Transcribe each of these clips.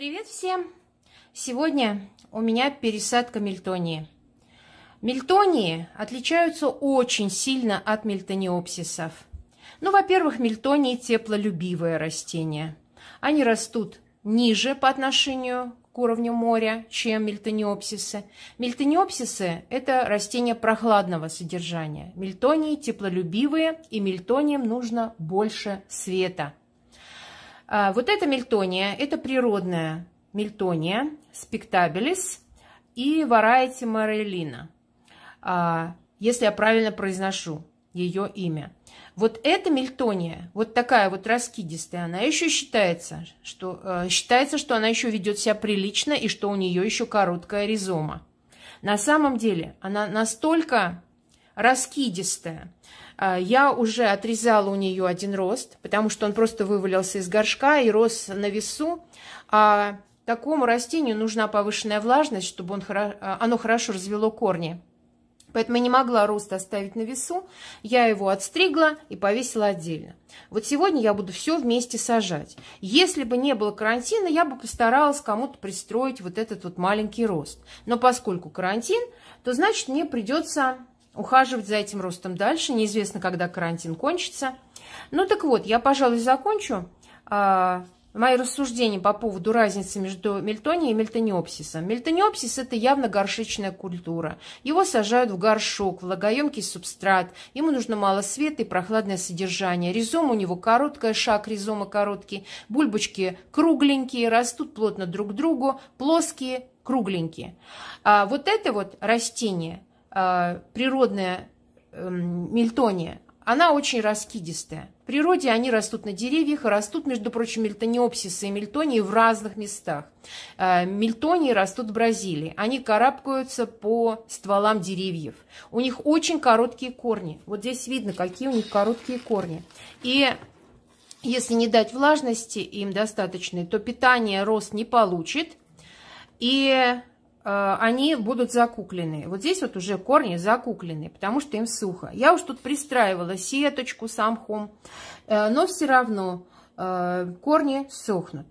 Привет всем! Сегодня у меня пересадка мельтонии. Мельтонии отличаются очень сильно от мельтониопсисов. Ну, во-первых, мельтонии – теплолюбивое растения. Они растут ниже по отношению к уровню моря, чем мельтониопсисы. Мельтониопсисы – это растения прохладного содержания. Мельтонии теплолюбивые, и мельтониям нужно больше света – а, вот эта мельтония, это природная мельтония, спектабелис и варайти морелина, а, если я правильно произношу ее имя. Вот эта мельтония, вот такая вот раскидистая, она еще считается, что, э, считается, что она еще ведет себя прилично и что у нее еще короткая ризома. На самом деле она настолько раскидистая, а, я уже отрезала у нее один рост, потому что он просто вывалился из горшка и рос на весу. А такому растению нужна повышенная влажность, чтобы он, а, оно хорошо развело корни. Поэтому я не могла рост оставить на весу. Я его отстригла и повесила отдельно. Вот сегодня я буду все вместе сажать. Если бы не было карантина, я бы постаралась кому-то пристроить вот этот вот маленький рост. Но поскольку карантин, то значит мне придется ухаживать за этим ростом дальше. Неизвестно, когда карантин кончится. Ну так вот, я, пожалуй, закончу. А, мои рассуждения по поводу разницы между мельтонией и мельтониопсисом. Мельтониопсис – это явно горшечная культура. Его сажают в горшок, влагоемкий субстрат. Ему нужно мало света и прохладное содержание. Ризома у него короткая, шаг ризома короткий. Бульбочки кругленькие, растут плотно друг к другу, плоские, кругленькие. А вот это вот растение – Э, природная эм, мельтония, она очень раскидистая. В природе они растут на деревьях и растут, между прочим, мельтониопсисы и мельтонии в разных местах. Э, мельтонии растут в Бразилии. Они карабкаются по стволам деревьев. У них очень короткие корни. Вот здесь видно, какие у них короткие корни. И если не дать влажности им достаточной, то питание рост не получит. И Э, они будут закуклены. Вот здесь вот уже корни закуклены, потому что им сухо. Я уж тут пристраивала сеточку с амхом, э, но все равно э, корни сохнут.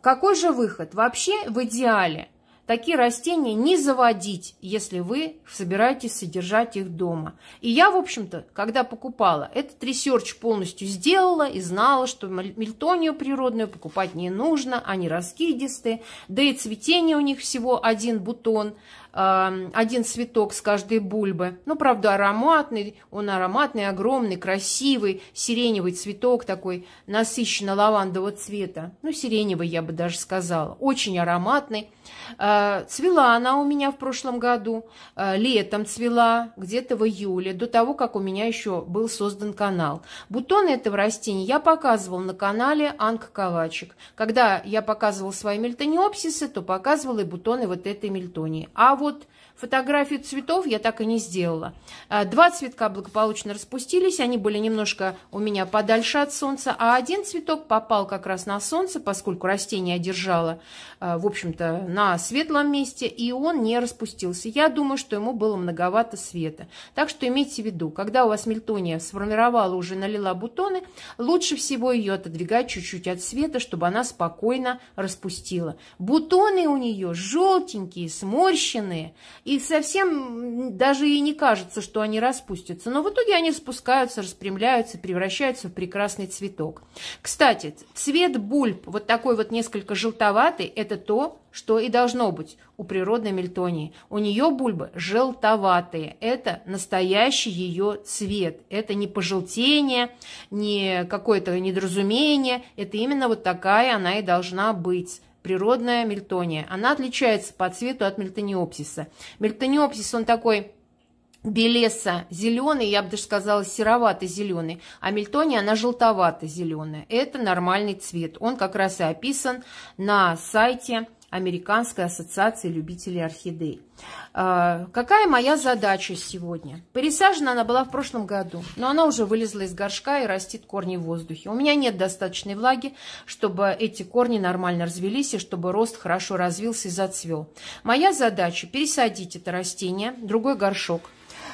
Какой же выход? Вообще в идеале такие растения не заводить, если вы собираетесь содержать их дома. И я, в общем-то, когда покупала, этот ресерч полностью сделала и знала, что мельтонию природную покупать не нужно, они раскидистые, да и цветение у них всего один бутон, один цветок с каждой бульбы. Ну, правда, ароматный, он ароматный, огромный, красивый, сиреневый цветок такой, насыщенно-лавандового цвета. Ну, сиреневый, я бы даже сказала. Очень ароматный. А, цвела она у меня в прошлом году, а, летом цвела, где-то в июле, до того, как у меня еще был создан канал. Бутоны этого растения я показывала на канале Анка Калачик. Когда я показывала свои мельтониопсисы, то показывала и бутоны вот этой мельтонии. А а вот Фотографию цветов я так и не сделала. А, два цветка благополучно распустились, они были немножко у меня подальше от солнца, а один цветок попал как раз на солнце, поскольку растение держало, а, в общем-то, на светлом месте, и он не распустился. Я думаю, что ему было многовато света. Так что имейте в виду, когда у вас мельтония сформировала, уже налила бутоны, лучше всего ее отодвигать чуть-чуть от света, чтобы она спокойно распустила. Бутоны у нее желтенькие, сморщенные, и совсем даже и не кажется, что они распустятся. Но в итоге они спускаются, распрямляются, превращаются в прекрасный цветок. Кстати, цвет бульб, вот такой вот несколько желтоватый, это то, что и должно быть у природной мельтонии. У нее бульбы желтоватые. Это настоящий ее цвет. Это не пожелтение, не какое-то недоразумение. Это именно вот такая она и должна быть природная мельтония. Она отличается по цвету от мельтониопсиса. Мельтониопсис, он такой белесо зеленый, я бы даже сказала серовато-зеленый, а мельтония она желтовато-зеленая. Это нормальный цвет. Он как раз и описан на сайте Американской ассоциации любителей орхидей. А, какая моя задача сегодня? Пересажена она была в прошлом году, но она уже вылезла из горшка и растит корни в воздухе. У меня нет достаточной влаги, чтобы эти корни нормально развелись и чтобы рост хорошо развился и зацвел. Моя задача пересадить это растение в другой горшок.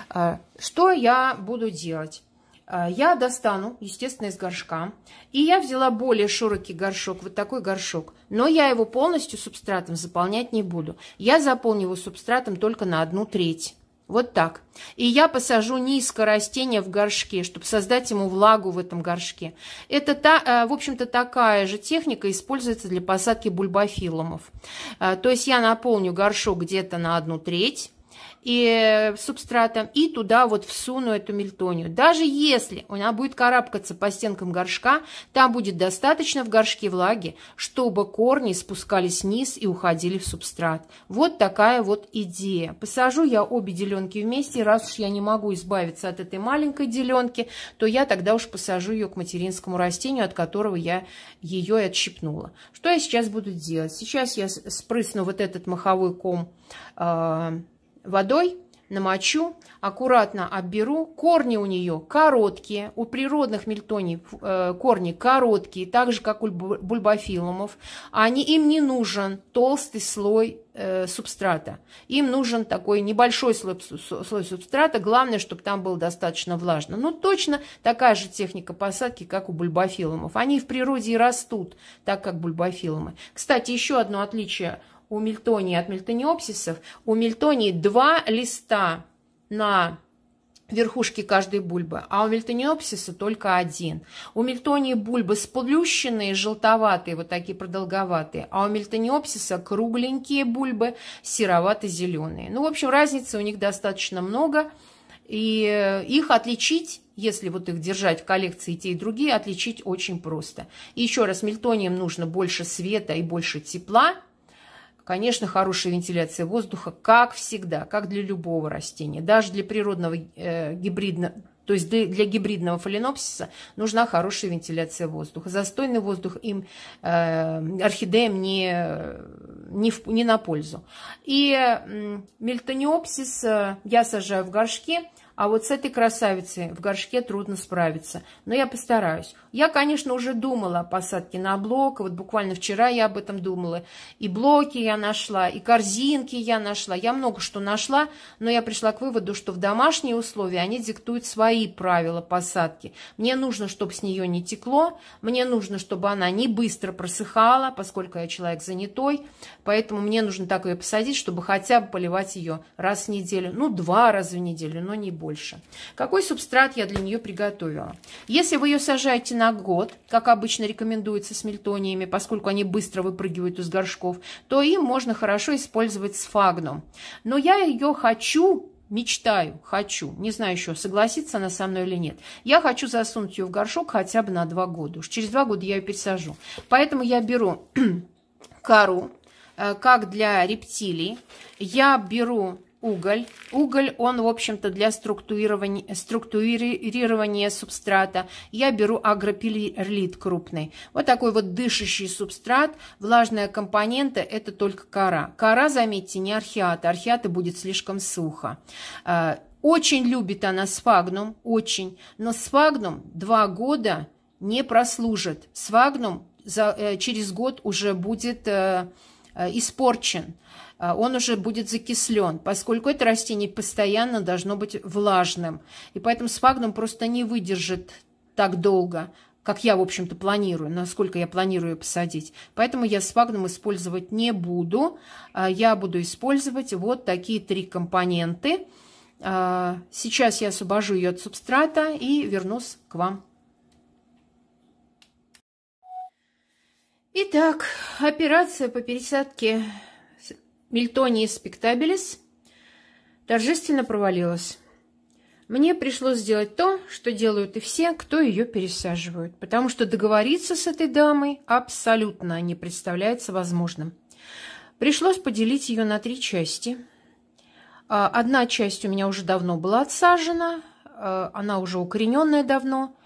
А, что я буду делать? Э, я достану, естественно, из горшка. И я взяла более широкий горшок, вот такой горшок. Но я его полностью субстратом заполнять не буду. Я заполню его субстратом только на одну треть. Вот так. И я посажу низко растение в горшке, чтобы создать ему влагу в этом горшке. Это, та, э, в общем-то, такая же техника используется для посадки бульбофилумов. Э, то есть я наполню горшок где-то на одну треть, и э, субстратом, и туда вот всуну эту мельтонию. Даже если она будет карабкаться по стенкам горшка, там будет достаточно в горшке влаги, чтобы корни спускались вниз и уходили в субстрат. Вот такая вот идея. Посажу я обе деленки вместе, раз уж я не могу избавиться от этой маленькой деленки, то я тогда уж посажу ее к материнскому растению, от которого я ее и отщипнула. Что я сейчас буду делать? Сейчас я спрысну вот этот маховой ком э водой намочу, аккуратно обберу. Корни у нее короткие, у природных мельтоний э, корни короткие, так же, как у бульбофилумов. Они, им не нужен толстый слой э, субстрата. Им нужен такой небольшой слой, слой субстрата, главное, чтобы там было достаточно влажно. Ну, точно такая же техника посадки, как у бульбофилумов. Они в природе и растут, так как бульбофилумы. Кстати, еще одно отличие – у мельтонии от мельтониопсисов, у мельтонии два листа на верхушке каждой бульбы, а у мельтониопсиса только один. У мельтонии бульбы сплющенные, желтоватые, вот такие продолговатые, а у мельтониопсиса кругленькие бульбы, серовато-зеленые. Ну, в общем, разницы у них достаточно много, и их отличить если вот их держать в коллекции те и другие, отличить очень просто. И еще раз, мельтониям нужно больше света и больше тепла, Конечно, хорошая вентиляция воздуха, как всегда, как для любого растения, даже для природного э, гибридного, то есть для, для гибридного фаленопсиса нужна хорошая вентиляция воздуха. Застойный воздух им, э, орхидеям не, не, в, не на пользу. И э, мельтониопсис э, я сажаю в горшки – а вот с этой красавицей в горшке трудно справиться. Но я постараюсь. Я, конечно, уже думала о посадке на блок. Вот буквально вчера я об этом думала. И блоки я нашла, и корзинки я нашла. Я много что нашла, но я пришла к выводу, что в домашние условия они диктуют свои правила посадки. Мне нужно, чтобы с нее не текло. Мне нужно, чтобы она не быстро просыхала, поскольку я человек занятой. Поэтому мне нужно так ее посадить, чтобы хотя бы поливать ее раз в неделю. Ну, два раза в неделю, но не больше больше. Какой субстрат я для нее приготовила? Если вы ее сажаете на год, как обычно рекомендуется с мельтониями, поскольку они быстро выпрыгивают из горшков, то им можно хорошо использовать сфагнум. Но я ее хочу Мечтаю, хочу, не знаю еще, согласится она со мной или нет. Я хочу засунуть ее в горшок хотя бы на два года. Уж через два года я ее пересажу. Поэтому я беру кору, э, как для рептилий. Я беру уголь. Уголь, он, в общем-то, для структурирования, структурирования субстрата. Я беру агропилит крупный. Вот такой вот дышащий субстрат. Влажная компонента – это только кора. Кора, заметьте, не археата. Археата будет слишком сухо. Э, очень любит она сфагнум, очень. Но сфагнум два года не прослужит. Сфагнум за, э, через год уже будет э, испорчен. А, он уже будет закислен, поскольку это растение постоянно должно быть влажным. И поэтому сфагнум просто не выдержит так долго, как я, в общем-то, планирую, насколько я планирую посадить. Поэтому я сфагнум использовать не буду. А я буду использовать вот такие три компоненты. А, сейчас я освобожу ее от субстрата и вернусь к вам. Итак, операция по пересадке Мильтонии спектабелис торжественно провалилась. Мне пришлось сделать то, что делают и все, кто ее пересаживают, потому что договориться с этой дамой абсолютно не представляется возможным. Пришлось поделить ее на три части. А, одна часть у меня уже давно была отсажена, а, она уже укорененная давно,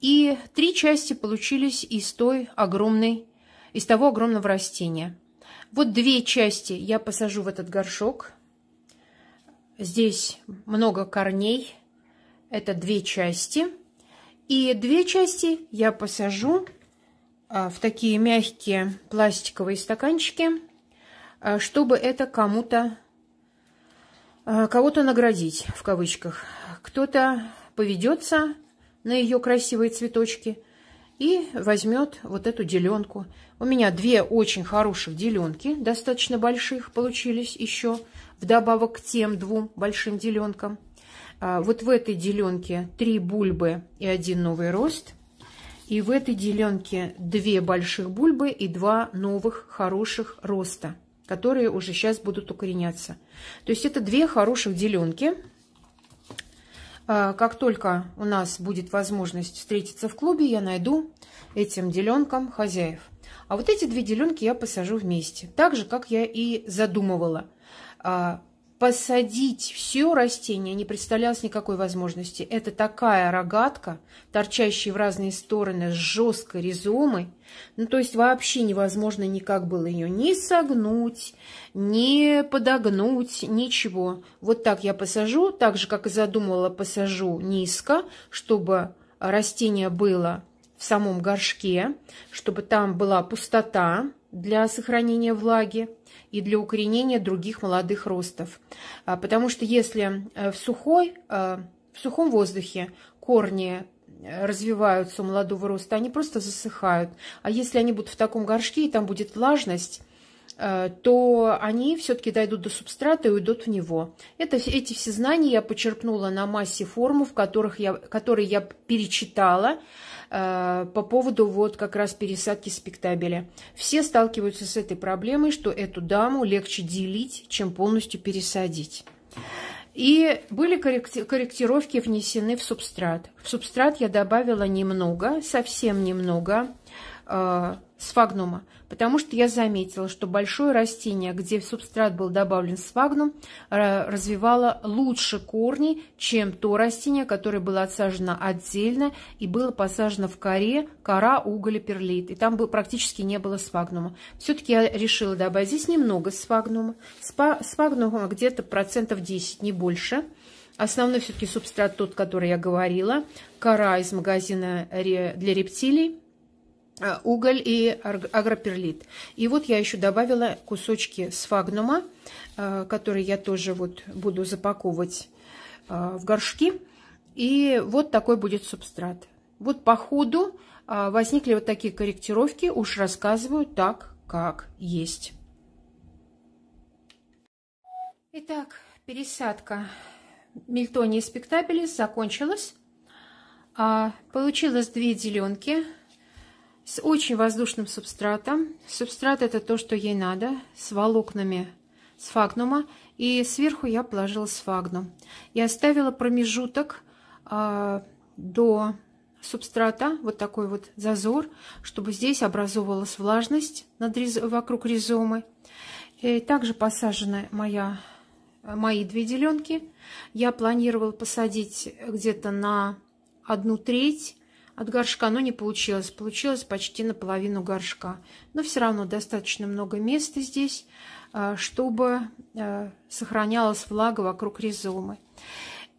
и три части получились из той огромной, из того огромного растения – вот две части я посажу в этот горшок. Здесь много корней. Это две части. И две части я посажу а, в такие мягкие пластиковые стаканчики, а, чтобы это кому-то а, кого-то наградить в кавычках. Кто-то поведется на ее красивые цветочки, и возьмет вот эту деленку. У меня две очень хороших деленки, достаточно больших получились еще, вдобавок к тем двум большим деленкам. А, вот в этой деленке три бульбы и один новый рост. И в этой деленке две больших бульбы и два новых хороших роста, которые уже сейчас будут укореняться. То есть это две хороших деленки. А, как только у нас будет возможность встретиться в клубе, я найду этим деленкам хозяев. А вот эти две деленки я посажу вместе, так же, как я и задумывала. А, посадить все растение не представлялось никакой возможности. Это такая рогатка, торчащая в разные стороны с жесткой ризомой. Ну, то есть вообще невозможно никак было ее ни согнуть, ни подогнуть, ничего. Вот так я посажу, так же, как и задумывала, посажу низко, чтобы растение было в самом горшке, чтобы там была пустота для сохранения влаги и для укоренения других молодых ростов. А, потому что если э, в, сухой, э, в сухом воздухе корни э, развиваются у молодого роста, они просто засыхают. А если они будут в таком горшке, и там будет влажность, Э, то они все-таки дойдут до субстрата и уйдут в него. Это, эти все знания я почерпнула на массе форумов, которых я, которые я перечитала э, по поводу вот как раз пересадки спектабеля. Все сталкиваются с этой проблемой, что эту даму легче делить, чем полностью пересадить. И были корректировки внесены в субстрат. В субстрат я добавила немного, совсем немного э, сфагнума потому что я заметила, что большое растение, где в субстрат был добавлен свагнум, развивало лучше корни, чем то растение, которое было отсажено отдельно и было посажено в коре, кора, уголь и перлит. И там был, практически не было свагнума. Все-таки я решила добавить здесь немного свагнума. Спа, где-то процентов 10, не больше. Основной все-таки субстрат тот, который я говорила. Кора из магазина для рептилий Э, уголь и агроперлит. И вот я еще добавила кусочки сфагнума, э, которые я тоже вот буду запаковывать э, в горшки. И вот такой будет субстрат. Вот по ходу возникли вот такие корректировки. Уж рассказываю так, как есть. Итак, пересадка мельтонии спектабелис закончилась. А, получилось две зеленки с очень воздушным субстратом. Субстрат это то, что ей надо, с волокнами сфагнума. И сверху я положила сфагнум. И оставила промежуток э, до субстрата, вот такой вот зазор, чтобы здесь образовалась влажность над, вокруг ризомы. И также посажены моя, мои две деленки. Я планировала посадить где-то на одну треть от горшка, но не получилось. Получилось почти наполовину горшка. Но все равно достаточно много места здесь, а, чтобы а, сохранялась влага вокруг ризомы.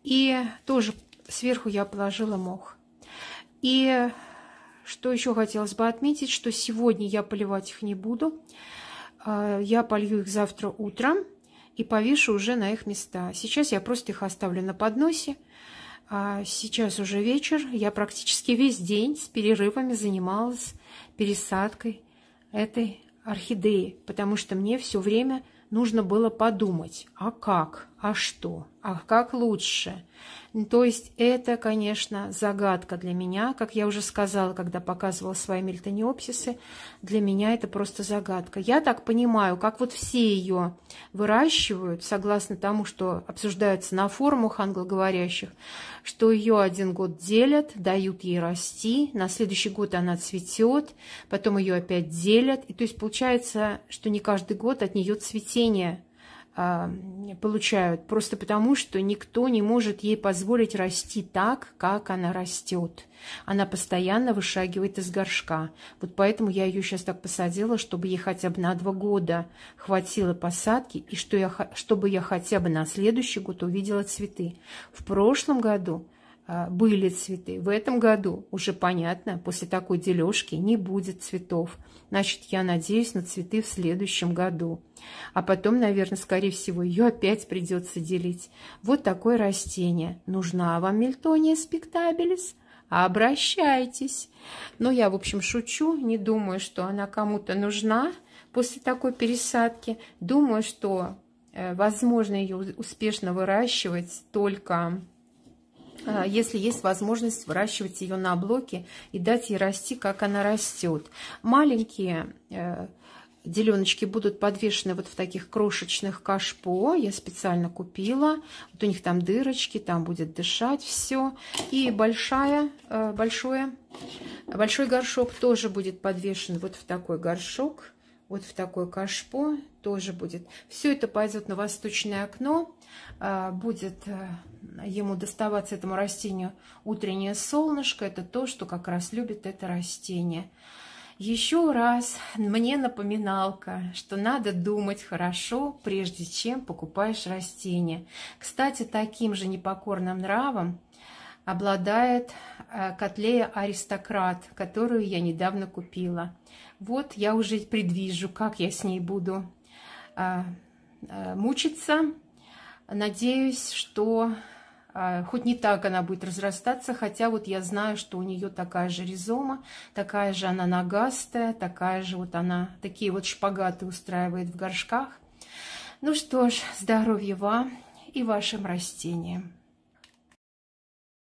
И тоже сверху я положила мох. И что еще хотелось бы отметить, что сегодня я поливать их не буду. А, я полью их завтра утром и повешу уже на их места. Сейчас я просто их оставлю на подносе. А сейчас уже вечер, я практически весь день с перерывами занималась пересадкой этой орхидеи, потому что мне все время нужно было подумать, а как? а что, а как лучше. То есть это, конечно, загадка для меня. Как я уже сказала, когда показывала свои мельтониопсисы, для меня это просто загадка. Я так понимаю, как вот все ее выращивают, согласно тому, что обсуждается на форумах англоговорящих, что ее один год делят, дают ей расти, на следующий год она цветет, потом ее опять делят. И то есть получается, что не каждый год от нее цветение – а, получают, просто потому, что никто не может ей позволить расти так, как она растет. Она постоянно вышагивает из горшка. Вот поэтому я ее сейчас так посадила, чтобы ей хотя бы на два года хватило посадки, и что я, чтобы я хотя бы на следующий год увидела цветы. В прошлом году а, были цветы. В этом году уже понятно, после такой дележки не будет цветов. Значит, я надеюсь на цветы в следующем году. А потом, наверное, скорее всего, ее опять придется делить. Вот такое растение. Нужна вам мельтония спектабелис? Обращайтесь. Но ну, я, в общем, шучу. Не думаю, что она кому-то нужна после такой пересадки. Думаю, что э, возможно ее успешно выращивать только а, если есть возможность выращивать ее на блоке и дать ей расти, как она растет. Маленькие э, деленочки будут подвешены вот в таких крошечных кашпо. Я специально купила. Вот у них там дырочки, там будет дышать все. И большая, э, большое, большой горшок тоже будет подвешен вот в такой горшок. Вот в такой кашпо тоже будет. Все это пойдет на восточное окно. Э, будет э, ему доставаться этому растению утреннее солнышко. Это то, что как раз любит это растение. Еще раз мне напоминалка, что надо думать хорошо, прежде чем покупаешь растение. Кстати, таким же непокорным нравом обладает э, котлея «Аристократ», которую я недавно купила. Вот я уже предвижу, как я с ней буду мучиться, Надеюсь, что а, хоть не так она будет разрастаться, хотя вот я знаю, что у нее такая же ризома, такая же она нагастая, такая же вот она, такие вот шпагаты устраивает в горшках. Ну что ж, здоровья вам и вашим растениям.